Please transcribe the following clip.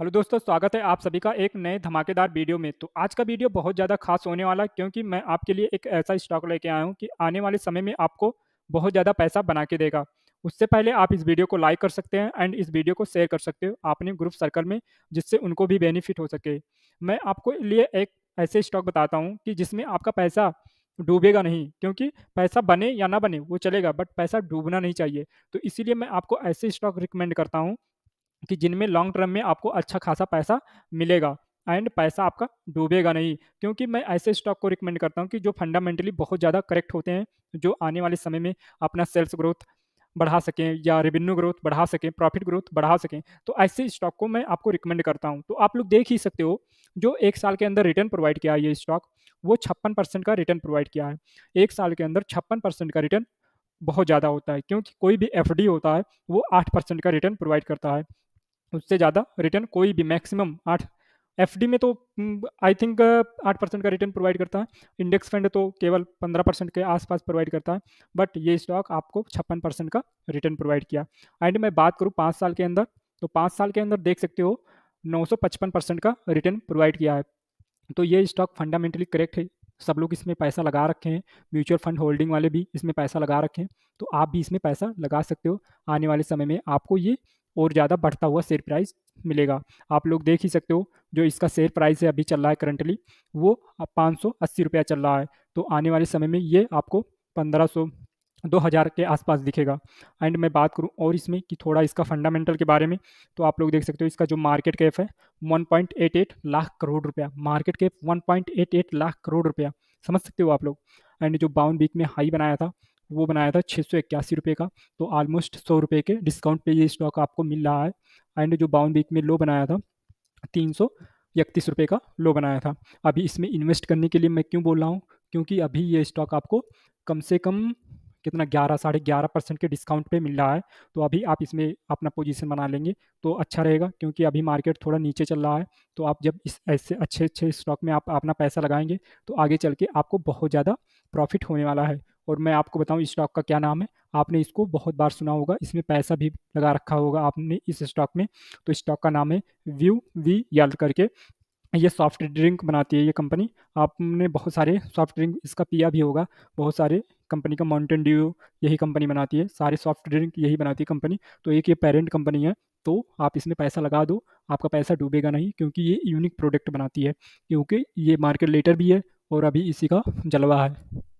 hello दोस्तों स्वागत है आप सभी का एक नए धमाकेदार वीडियो में तो आज का वीडियो बहुत ज़्यादा खास होने वाला है क्योंकि मैं आपके लिए एक ऐसा स्टॉक लेके आया हूँ कि आने वाले समय में आपको बहुत ज़्यादा पैसा बना के देगा उससे पहले आप इस वीडियो को लाइक कर सकते हैं एंड इस वीडियो को शेयर कर सकते हो अपने ग्रुप सर्कल में जिससे उनको भी बेनिफिट हो सके मैं आपको लिए एक ऐसे स्टॉक बताता हूँ कि जिसमें आपका पैसा डूबेगा नहीं क्योंकि पैसा बने या ना बने वो चलेगा बट पैसा डूबना नहीं चाहिए तो इसीलिए मैं आपको ऐसे स्टॉक रिकमेंड करता हूँ कि जिनमें लॉन्ग टर्म में आपको अच्छा खासा पैसा मिलेगा एंड पैसा आपका डूबेगा नहीं क्योंकि मैं ऐसे स्टॉक को रिकमेंड करता हूँ कि जो फंडामेंटली बहुत ज़्यादा करेक्ट होते हैं जो आने वाले समय में अपना सेल्स ग्रोथ बढ़ा सकें या रेवेन्यू ग्रोथ बढ़ा सकें प्रॉफिट ग्रोथ बढ़ा सकें तो ऐसे स्टॉक को मैं आपको रिकमेंड करता हूं तो आप लोग देख ही सकते हो जो एक साल के अंदर रिटर्न प्रोवाइड किया है ये स्टॉक वो छप्पन परसेंट का रिटर्न प्रोवाइड किया है एक साल के अंदर छप्पन परसेंट का रिटर्न बहुत ज़्यादा होता है क्योंकि कोई भी एफ होता है वो आठ परसेंट का रिटर्न प्रोवाइड करता है उससे ज़्यादा रिटर्न कोई भी मैक्सिमम आठ एफ में तो आई हम्म, थिंक आठ परसेंट का रिटर्न प्रोवाइड करता है इंडेक्स फंड तो केवल पंद्रह परसेंट के आसपास प्रोवाइड करता है बट ये स्टॉक आपको छप्पन परसेंट का रिटर्न प्रोवाइड किया एंड मैं बात करूँ पाँच साल के अंदर तो पाँच साल के अंदर देख सकते हो नौ सौ पचपन परसेंट का रिटर्न प्रोवाइड किया है तो ये स्टॉक फंडामेंटली करेक्ट है सब लोग इसमें पैसा लगा रखे हैं म्यूचुअल फंड होल्डिंग वाले भी इसमें पैसा लगा रखे हैं तो आप भी इसमें पैसा लगा सकते हो आने वाले समय में आपको ये और ज़्यादा बढ़ता हुआ शेयर प्राइस मिलेगा आप लोग देख ही सकते हो जो इसका शेयर प्राइस है अभी चल रहा है करंटली वो पाँच सौ अस्सी रुपया चल रहा है तो आने वाले समय में ये आपको पंद्रह सौ दो हज़ार के आसपास दिखेगा एंड मैं बात करूं और इसमें कि थोड़ा इसका फंडामेंटल के बारे में तो आप लोग देख सकते हो इसका जो मार्केट कैप है वन लाख करोड़ रुपया market cap one lakh crore रुपया समझ सकते हो आप लोग एंड जो बाउन वीक में हाई बनाया था वो बनाया था छः सौ इक्यासी रुपये का तो ऑलमोस्ट सौ रुपये के डिस्काउंट पे ये स्टॉक आपको मिल रहा है एंड जो बाउंड वीक में लो बनाया था तीन सौ इकतीस रुपये का लो बनाया था अभी इसमें इन्वेस्ट करने के लिए मैं क्यों बोल रहा हूँ क्योंकि अभी ये स्टॉक आपको कम से कम कितना ग्यारह साढ़े ग्यारह परसेंट के डिस्काउंट पे मिल रहा है तो अभी आप इसमें अपना पोजीशन बना लेंगे तो अच्छा रहेगा क्योंकि अभी मार्केट थोड़ा नीचे चल रहा है तो आप जब इस ऐसे अच्छे अच्छे स्टॉक में आप अपना पैसा लगाएंगे तो आगे चल के आपको बहुत ज़्यादा प्रॉफिट होने वाला है और मैं आपको बताऊं स्टॉक का क्या नाम है आपने इसको बहुत बार सुना होगा इसमें पैसा भी लगा रखा होगा आपने इस स्टॉक में तो स्टॉक का नाम है व्यू वी याल करके ये सॉफ्ट ड्रिंक बनाती है ये कंपनी आपने बहुत सारे सॉफ्ट ड्रिंक इसका पिया भी होगा बहुत सारे कंपनी का माउंटेन ड्यू यही कंपनी बनाती है सारे सॉफ्ट ड्रिंक यही बनाती है कंपनी तो एक ये पेरेंट कंपनी है तो आप इसमें पैसा लगा दो आपका पैसा डूबेगा नहीं क्योंकि ये यूनिक प्रोडक्ट बनाती है क्योंकि ये मार्केट लेटर भी है और अभी इसी का जलवा है